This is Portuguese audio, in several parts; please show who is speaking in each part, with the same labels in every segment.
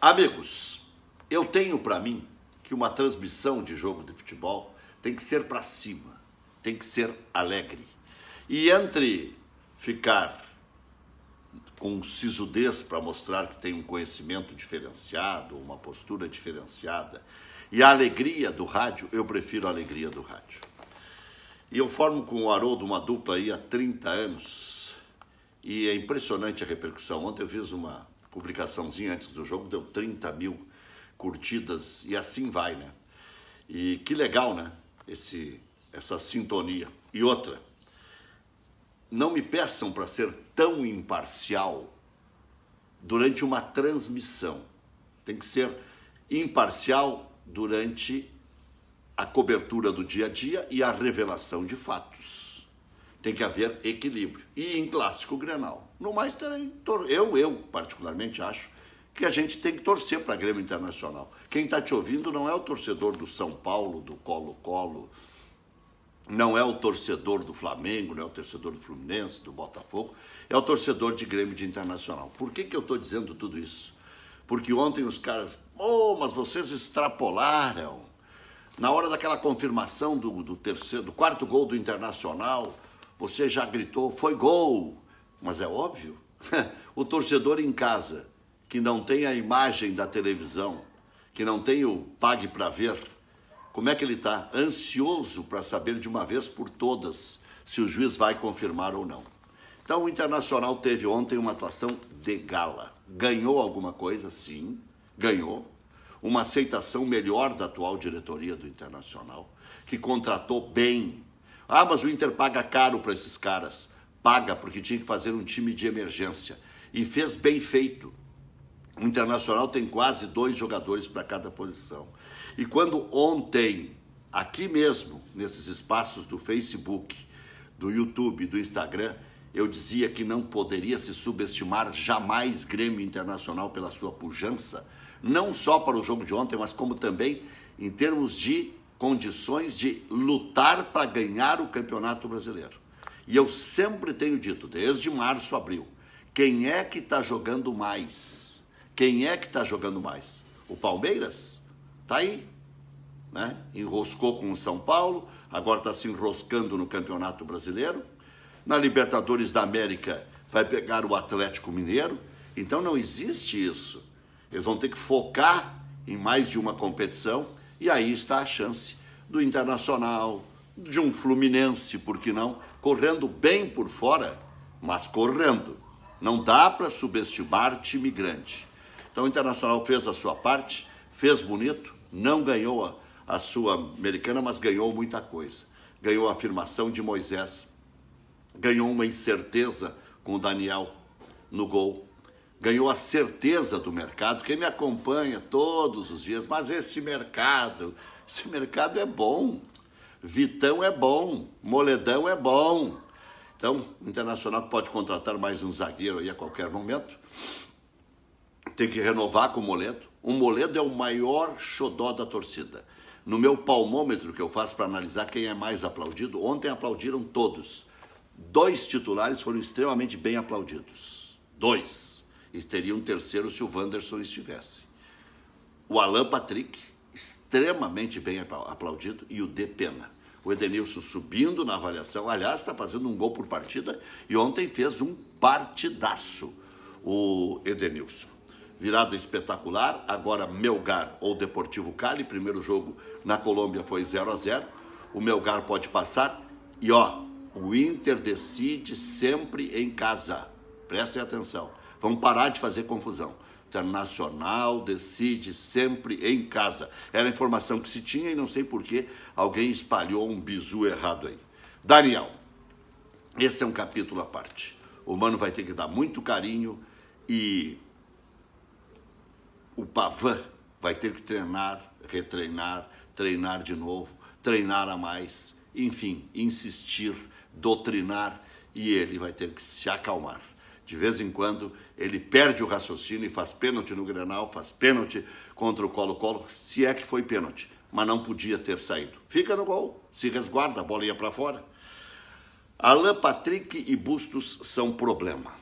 Speaker 1: Amigos, eu tenho para mim que uma transmissão de jogo de futebol tem que ser para cima, tem que ser alegre. E entre ficar com sisudez para mostrar que tem um conhecimento diferenciado, uma postura diferenciada, e a alegria do rádio, eu prefiro a alegria do rádio. E eu formo com o Haroldo uma dupla aí há 30 anos, e é impressionante a repercussão. Ontem eu fiz uma, publicaçãozinha antes do jogo, deu 30 mil curtidas e assim vai, né? E que legal, né? Esse, essa sintonia. E outra, não me peçam para ser tão imparcial durante uma transmissão. Tem que ser imparcial durante a cobertura do dia a dia e a revelação de fatos. Tem que haver equilíbrio. E em clássico Grenal, no mais, eu, eu particularmente acho que a gente tem que torcer para a Grêmio Internacional. Quem está te ouvindo não é o torcedor do São Paulo, do Colo-Colo, não é o torcedor do Flamengo, não é o torcedor do Fluminense, do Botafogo, é o torcedor de Grêmio de Internacional. Por que, que eu estou dizendo tudo isso? Porque ontem os caras, oh, mas vocês extrapolaram. Na hora daquela confirmação do, do terceiro, do quarto gol do Internacional, você já gritou, foi gol. Mas é óbvio. o torcedor em casa, que não tem a imagem da televisão, que não tem o pague para ver, como é que ele está? Ansioso para saber de uma vez por todas se o juiz vai confirmar ou não. Então, o Internacional teve ontem uma atuação de gala. Ganhou alguma coisa? Sim, ganhou. Uma aceitação melhor da atual diretoria do Internacional, que contratou bem. Ah, mas o Inter paga caro para esses caras paga, porque tinha que fazer um time de emergência. E fez bem feito. O Internacional tem quase dois jogadores para cada posição. E quando ontem, aqui mesmo, nesses espaços do Facebook, do YouTube, do Instagram, eu dizia que não poderia se subestimar jamais Grêmio Internacional pela sua pujança, não só para o jogo de ontem, mas como também em termos de condições de lutar para ganhar o Campeonato Brasileiro. E eu sempre tenho dito, desde março, abril, quem é que está jogando mais? Quem é que está jogando mais? O Palmeiras? Tá aí. Né? Enroscou com o São Paulo, agora está se enroscando no Campeonato Brasileiro. Na Libertadores da América vai pegar o Atlético Mineiro. Então não existe isso. Eles vão ter que focar em mais de uma competição e aí está a chance do Internacional, de um Fluminense, por que não? Correndo bem por fora, mas correndo. Não dá para subestimar time grande. Então o Internacional fez a sua parte, fez bonito, não ganhou a, a sua americana, mas ganhou muita coisa. Ganhou a afirmação de Moisés, ganhou uma incerteza com o Daniel no gol, ganhou a certeza do mercado. Quem me acompanha todos os dias, mas esse mercado, esse mercado é bom. Vitão é bom, Moledão é bom. Então, o Internacional pode contratar mais um zagueiro aí a qualquer momento. Tem que renovar com o Moledo. O Moledo é o maior xodó da torcida. No meu palmômetro que eu faço para analisar quem é mais aplaudido, ontem aplaudiram todos. Dois titulares foram extremamente bem aplaudidos. Dois. E teria um terceiro se o Wanderson estivesse. O Alan Patrick extremamente bem aplaudido, e o de pena. O Edenilson subindo na avaliação, aliás, está fazendo um gol por partida e ontem fez um partidaço o Edenilson. Virada espetacular, agora Melgar ou Deportivo Cali, primeiro jogo na Colômbia foi 0 a 0 O Melgar pode passar e ó, o Inter decide sempre em casa. Prestem atenção. Vamos parar de fazer confusão. Internacional decide sempre em casa. Era a informação que se tinha e não sei porquê alguém espalhou um bizu errado aí. Daniel, esse é um capítulo à parte. O mano vai ter que dar muito carinho e o Pavan vai ter que treinar, retreinar, treinar de novo, treinar a mais, enfim, insistir, doutrinar e ele vai ter que se acalmar. De vez em quando ele perde o raciocínio e faz pênalti no Grenal, faz pênalti contra o Colo-Colo, se é que foi pênalti, mas não podia ter saído. Fica no gol, se resguarda, a bola ia para fora. Alan Patrick e Bustos são problema.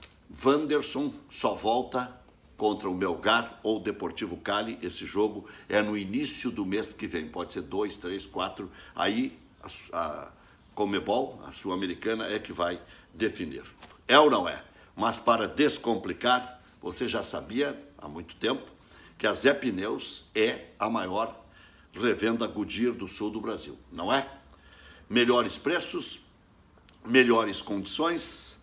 Speaker 1: Wanderson só volta contra o Melgar ou Deportivo Cali. Esse jogo é no início do mês que vem, pode ser dois, três, quatro. Aí a, a Comebol, a Sul-Americana, é que vai definir. É ou não é? Mas para descomplicar, você já sabia há muito tempo que a Zé Pneus é a maior revenda Goodyear do sul do Brasil, não é? Melhores preços, melhores condições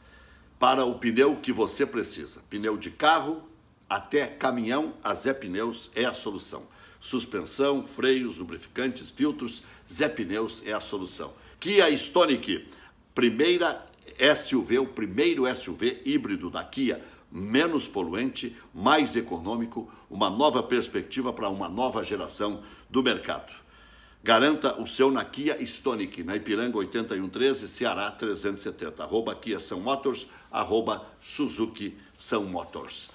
Speaker 1: para o pneu que você precisa. Pneu de carro até caminhão, a Zé Pneus é a solução. Suspensão, freios, lubrificantes, filtros, Zé Pneus é a solução. Kia Stonic, primeira SUV, o primeiro SUV híbrido da Kia, menos poluente, mais econômico, uma nova perspectiva para uma nova geração do mercado. Garanta o seu na Kia Stonic, na Ipiranga 8113, Ceará 370. Arroba Kia São Motors, arroba Suzuki São Motors.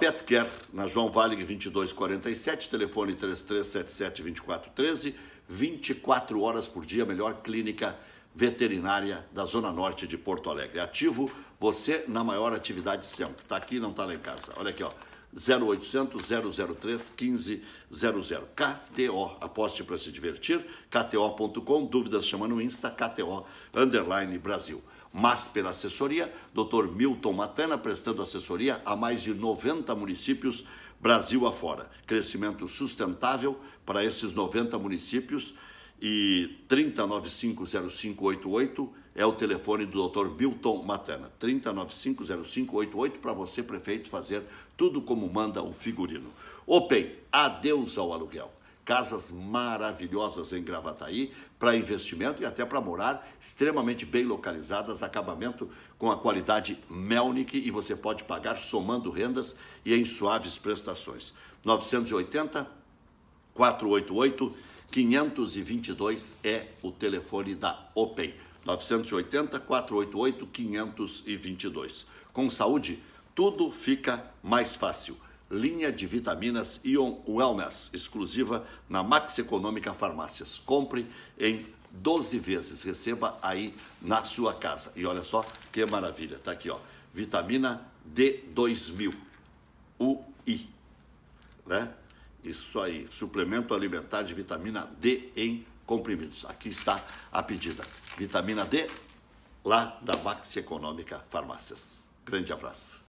Speaker 1: Pet Care, na João Vale 2247, telefone 3377-2413, 24 horas por dia, melhor clínica veterinária da Zona Norte de Porto Alegre. Ativo você na maior atividade sempre. Está aqui, não está lá em casa. Olha aqui, ó. 0800 003 1500. KTO, aposte para se divertir. KTO.com, dúvidas chama no Insta, KTO, underline Brasil. Mas pela assessoria, Dr. Milton Matana prestando assessoria a mais de 90 municípios Brasil afora. Crescimento sustentável para esses 90 municípios e 30950588 é o telefone do Dr. Milton Matana. 30950588 para você, prefeito, fazer tudo como manda o figurino. Open, adeus ao aluguel. Casas maravilhosas em Gravataí para investimento e até para morar, extremamente bem localizadas, acabamento com a qualidade Melnick e você pode pagar somando rendas e em suaves prestações. 980 488 522 é o telefone da Open. 980 488 522. Com saúde, tudo fica mais fácil. Linha de vitaminas Ion Wellness, exclusiva na Max Econômica Farmácias. Compre em 12 vezes, receba aí na sua casa. E olha só que maravilha, tá aqui ó. Vitamina D2000 UI, né? Isso aí, suplemento alimentar de vitamina D em comprimidos. Aqui está a pedida. Vitamina D, lá da Vax Econômica Farmácias. Grande abraço.